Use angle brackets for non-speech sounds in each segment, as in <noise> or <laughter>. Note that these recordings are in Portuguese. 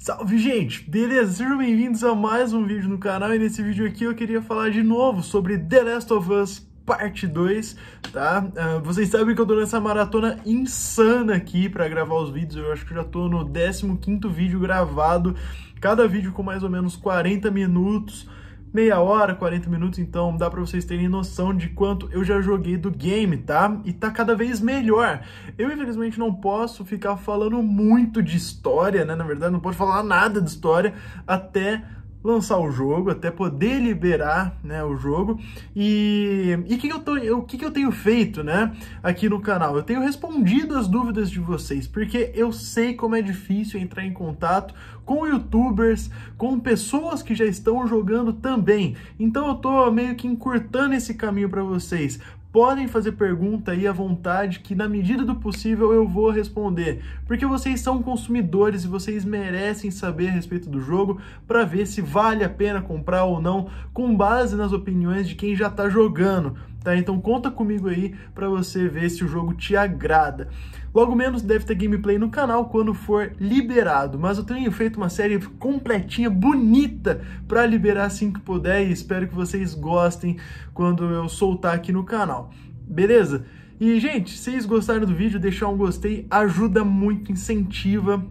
Salve gente, beleza? Sejam bem-vindos a mais um vídeo no canal e nesse vídeo aqui eu queria falar de novo sobre The Last of Us parte 2, tá? Uh, vocês sabem que eu tô nessa maratona insana aqui para gravar os vídeos, eu acho que já tô no 15º vídeo gravado, cada vídeo com mais ou menos 40 minutos, meia hora, 40 minutos, então dá para vocês terem noção de quanto eu já joguei do game, tá? E tá cada vez melhor. Eu infelizmente não posso ficar falando muito de história, né? Na verdade, não posso falar nada de história até lançar o jogo, até poder liberar né, o jogo. E o que, eu tô, eu, que, que eu tenho feito né, aqui no canal? Eu tenho respondido as dúvidas de vocês, porque eu sei como é difícil entrar em contato com youtubers, com pessoas que já estão jogando também. Então eu tô meio que encurtando esse caminho para vocês, Podem fazer pergunta aí à vontade, que na medida do possível eu vou responder, porque vocês são consumidores e vocês merecem saber a respeito do jogo para ver se vale a pena comprar ou não, com base nas opiniões de quem já está jogando tá? Então conta comigo aí para você ver se o jogo te agrada. Logo menos deve ter gameplay no canal quando for liberado, mas eu tenho feito uma série completinha, bonita, para liberar assim que puder e espero que vocês gostem quando eu soltar aqui no canal, beleza? E, gente, se vocês gostaram do vídeo, deixar um gostei ajuda muito, incentiva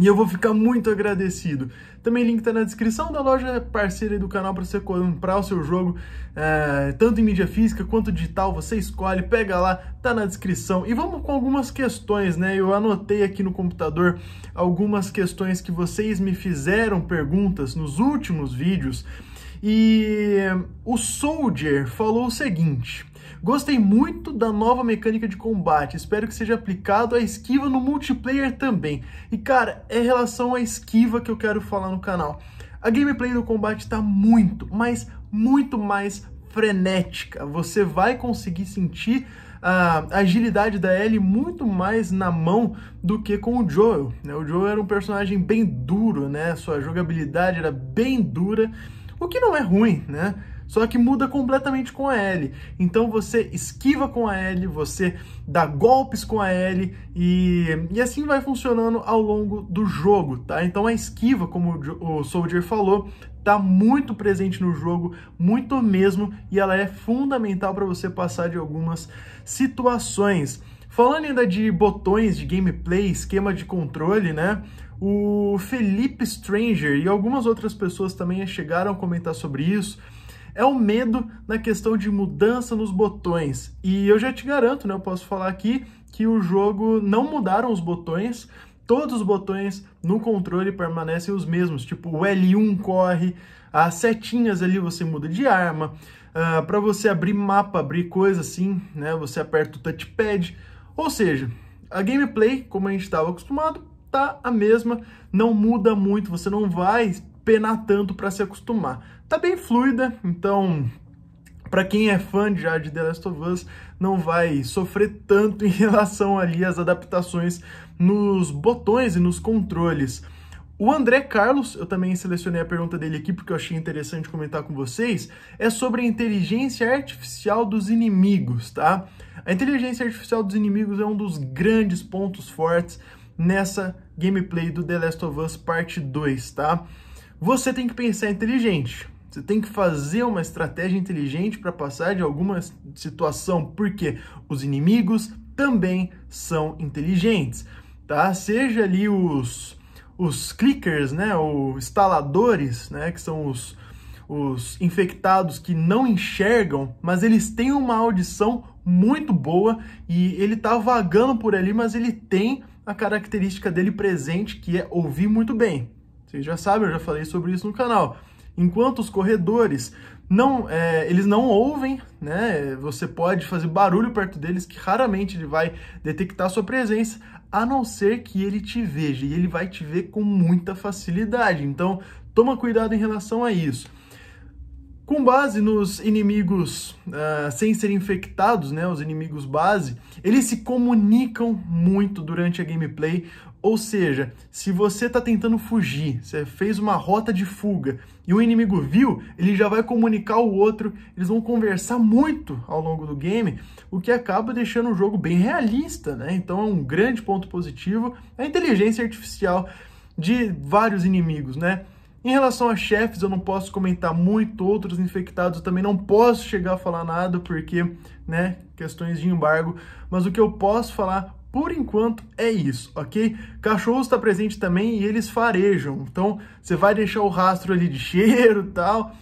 e eu vou ficar muito agradecido. Também link tá na descrição da loja é parceira do canal para você comprar o seu jogo, é, tanto em mídia física quanto digital, você escolhe, pega lá, tá na descrição. E vamos com algumas questões, né? Eu anotei aqui no computador algumas questões que vocês me fizeram perguntas nos últimos vídeos. E o Soldier falou o seguinte: Gostei muito da nova mecânica de combate, espero que seja aplicado a esquiva no multiplayer também. E cara, é relação à esquiva que eu quero falar no canal. A gameplay do combate está muito, mas muito mais frenética. Você vai conseguir sentir a agilidade da Ellie muito mais na mão do que com o Joel. Né? O Joel era um personagem bem duro, né? Sua jogabilidade era bem dura, o que não é ruim, né? só que muda completamente com a L. Então você esquiva com a L, você dá golpes com a L e, e assim vai funcionando ao longo do jogo, tá? Então a esquiva, como o Soldier falou, tá muito presente no jogo, muito mesmo, e ela é fundamental para você passar de algumas situações. Falando ainda de botões de gameplay, esquema de controle, né? O Felipe Stranger e algumas outras pessoas também chegaram a comentar sobre isso é o medo na questão de mudança nos botões. E eu já te garanto, né, eu posso falar aqui que o jogo não mudaram os botões, todos os botões no controle permanecem os mesmos, tipo o L1 corre, as setinhas ali você muda de arma, uh, ah, para você abrir mapa, abrir coisa assim, né, você aperta o touchpad, ou seja, a gameplay, como a gente estava acostumado, tá a mesma, não muda muito, você não vai penar tanto para se acostumar. Tá bem fluida, então para quem é fã já de The Last of Us, não vai sofrer tanto em <laughs> relação ali às adaptações nos botões e nos controles. O André Carlos, eu também selecionei a pergunta dele aqui porque eu achei interessante comentar com vocês, é sobre a inteligência artificial dos inimigos, tá? A inteligência artificial dos inimigos é um dos grandes pontos fortes nessa gameplay do The Last of Us Parte 2, tá? Você tem que pensar inteligente. Você tem que fazer uma estratégia inteligente para passar de alguma situação, porque os inimigos também são inteligentes, tá? Seja ali os os clickers, né, os instaladores, né, que são os, os infectados que não enxergam, mas eles têm uma audição muito boa e ele tá vagando por ali, mas ele tem a característica dele presente que é ouvir muito bem. Vocês já sabem, eu já falei sobre isso no canal. Enquanto os corredores não, é, eles não ouvem, né? Você pode fazer barulho perto deles que raramente ele vai detectar sua presença, a não ser que ele te veja e ele vai te ver com muita facilidade. Então, toma cuidado em relação a isso. Com base nos inimigos uh, sem serem infectados, né, os inimigos base, eles se comunicam muito durante a gameplay, ou seja, se você está tentando fugir, você fez uma rota de fuga e o inimigo viu, ele já vai comunicar o outro, eles vão conversar muito ao longo do game, o que acaba deixando o jogo bem realista, né? Então é um grande ponto positivo a inteligência artificial de vários inimigos, né? Em relação a chefes, eu não posso comentar muito, outros infectados eu também não posso chegar a falar nada porque, né, questões de embargo, mas o que eu posso falar por enquanto é isso, ok? Cachorro está presente também e eles farejam, então você vai deixar o rastro ali de cheiro e tal.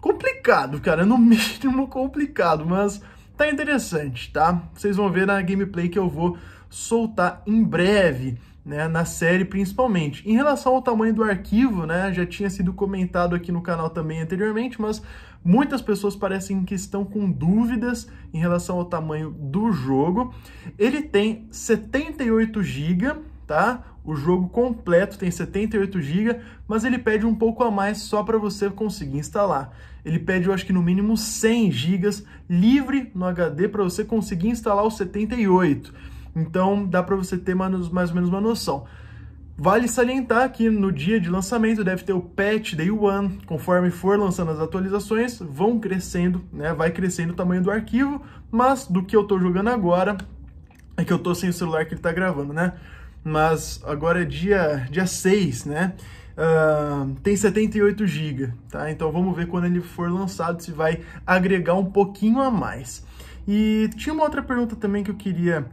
Complicado, cara, no <laughs> mínimo complicado, mas tá interessante, tá? Vocês vão ver na gameplay que eu vou soltar em breve né, na série principalmente. Em relação ao tamanho do arquivo, né, já tinha sido comentado aqui no canal também anteriormente, mas muitas pessoas parecem que estão com dúvidas em relação ao tamanho do jogo. Ele tem 78 GB, tá? O jogo completo tem 78 GB, mas ele pede um pouco a mais só para você conseguir instalar. Ele pede, eu acho que no mínimo 100 GB livre no HD para você conseguir instalar os 78 então dá para você ter mais, mais ou menos uma noção. Vale salientar que no dia de lançamento deve ter o patch Day One, conforme for lançando as atualizações, vão crescendo, né? Vai crescendo o tamanho do arquivo, mas do que eu estou jogando agora é que eu estou sem o celular que ele está gravando, né? Mas agora é dia, dia 6, né? Uh, tem 78 GB, tá? Então vamos ver quando ele for lançado se vai agregar um pouquinho a mais. E tinha uma outra pergunta também que eu queria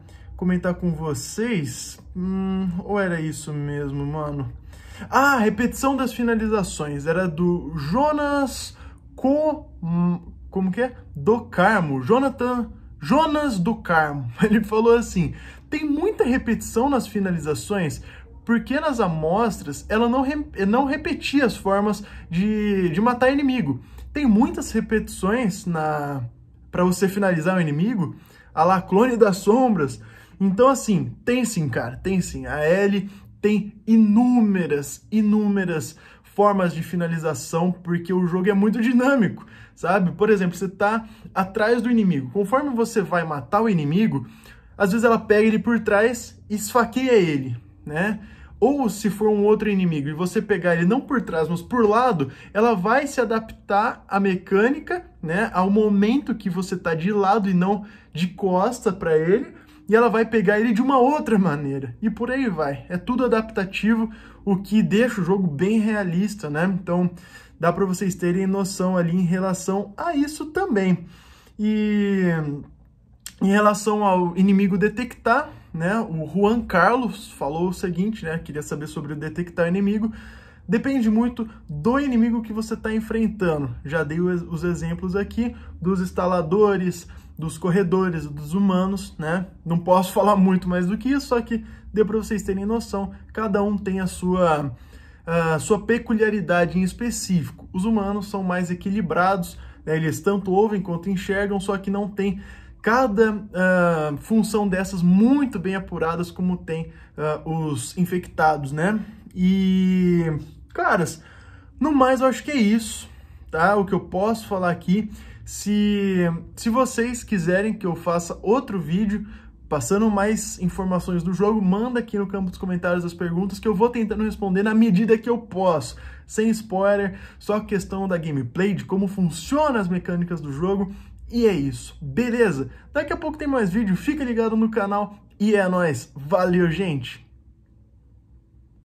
comentar com vocês. Hum, ou era isso mesmo, mano? Ah, repetição das finalizações. Era do Jonas Co... Hum, como que é? Do Carmo. Jonathan... Jonas do Carmo. <laughs> Ele falou assim, tem muita repetição nas finalizações, porque nas amostras ela não, re... não repetia as formas de... de matar inimigo. Tem muitas repetições na para você finalizar o inimigo, a la Clone das Sombras, então, assim, tem sim, cara, tem sim. A L tem inúmeras, inúmeras formas de finalização, porque o jogo é muito dinâmico, sabe? Por exemplo, você tá atrás do inimigo. Conforme você vai matar o inimigo, às vezes ela pega ele por trás e esfaqueia ele, né? Ou se for um outro inimigo e você pegar ele não por trás, mas por lado, ela vai se adaptar à mecânica, né, ao momento que você tá de lado e não de costa para ele, e ela vai pegar ele de uma outra maneira. E por aí vai. É tudo adaptativo, o que deixa o jogo bem realista, né? Então dá para vocês terem noção ali em relação a isso também. E em relação ao inimigo detectar, né? O Juan Carlos falou o seguinte, né? Queria saber sobre o detectar inimigo. Depende muito do inimigo que você está enfrentando. Já dei os exemplos aqui dos instaladores, dos corredores, dos humanos, né? Não posso falar muito mais do que isso, só que deu para vocês terem noção, cada um tem a sua, a sua peculiaridade em específico. Os humanos são mais equilibrados, né? eles tanto ouvem quanto enxergam, só que não tem cada uh, função dessas muito bem apuradas como tem uh, os infectados, né? E, caras, no mais eu acho que é isso, tá? O que eu posso falar aqui se, se vocês quiserem que eu faça outro vídeo passando mais informações do jogo, manda aqui no campo dos comentários as perguntas que eu vou tentando responder na medida que eu posso. Sem spoiler, só questão da gameplay, de como funcionam as mecânicas do jogo. E é isso, beleza? Daqui a pouco tem mais vídeo, fica ligado no canal e é nóis. Valeu, gente!